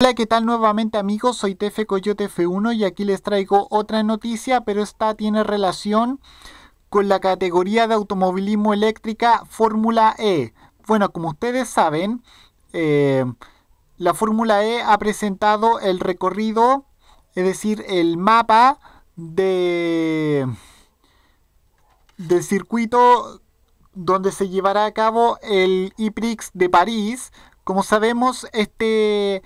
Hola, ¿qué tal nuevamente amigos? Soy TF Coyote F1 y aquí les traigo otra noticia, pero esta tiene relación con la categoría de automovilismo eléctrica Fórmula E. Bueno, como ustedes saben, eh, la Fórmula E ha presentado el recorrido, es decir, el mapa de del circuito donde se llevará a cabo el IPRIX de París. Como sabemos, este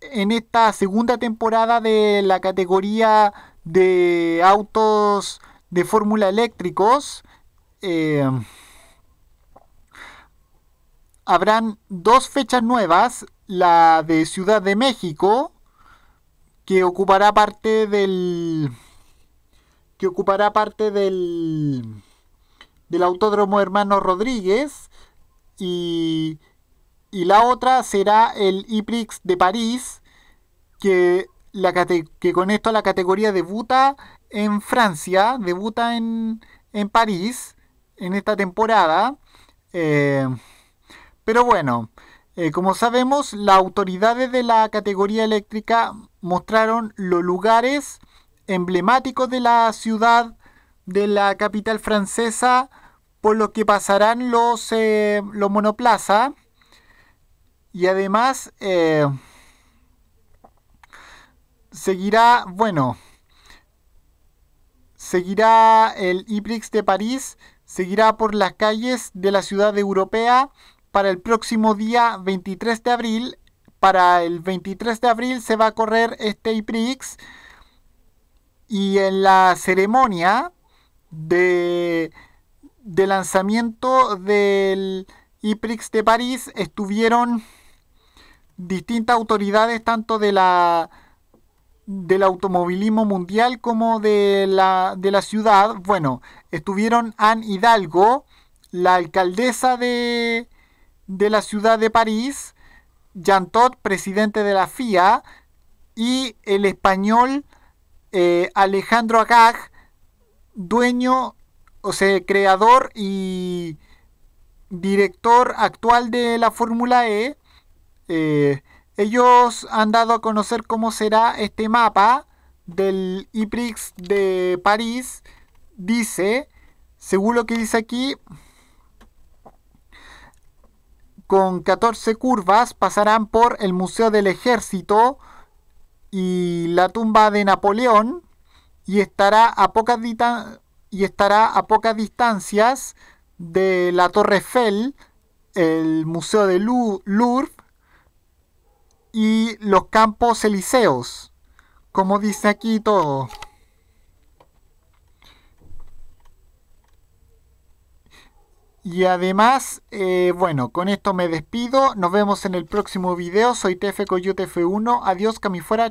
en esta segunda temporada de la categoría de autos de fórmula eléctricos. Em, habrán dos fechas nuevas, la de Ciudad de México, que ocupará parte del que ocupará parte del del Autódromo Hermano Rodríguez y y la otra será el IPRIX de París, que, la que con esto la categoría debuta en Francia, debuta en, París en esta temporada. Eh, pero bueno, eh, como sabemos, las autoridades de la categoría eléctrica mostraron los lugares emblemáticos de la ciudad de la capital francesa por los que pasarán los, eh, los monoplazas. Y además eh, seguirá, bueno, seguirá el IPRIX de París, seguirá por las calles de la ciudad europea para el próximo día 23 de abril. Para el 23 de abril se va a correr este IPRIX y en la ceremonia de, de lanzamiento del IPRIX de París estuvieron distintas autoridades, tanto de la del automovilismo mundial como de la, de la ciudad. Bueno, estuvieron Anne Hidalgo, la alcaldesa de, de la ciudad de París, Jean presidente de la FIA, y el español eh, Alejandro Agag, dueño, o sea, creador y director actual de la Fórmula E, eh, ellos han dado a conocer cómo será este mapa del IPRIX de París. Dice, según lo que dice aquí, con 14 curvas pasarán por el Museo del Ejército y la tumba de Napoleón y estará a pocas, y estará a pocas distancias de la Torre Eiffel, el Museo de Louvre, y los campos elíseos, como dice aquí todo. Y además, eh, bueno, con esto me despido. Nos vemos en el próximo video. Soy TF Coyote F1. Adiós, fuera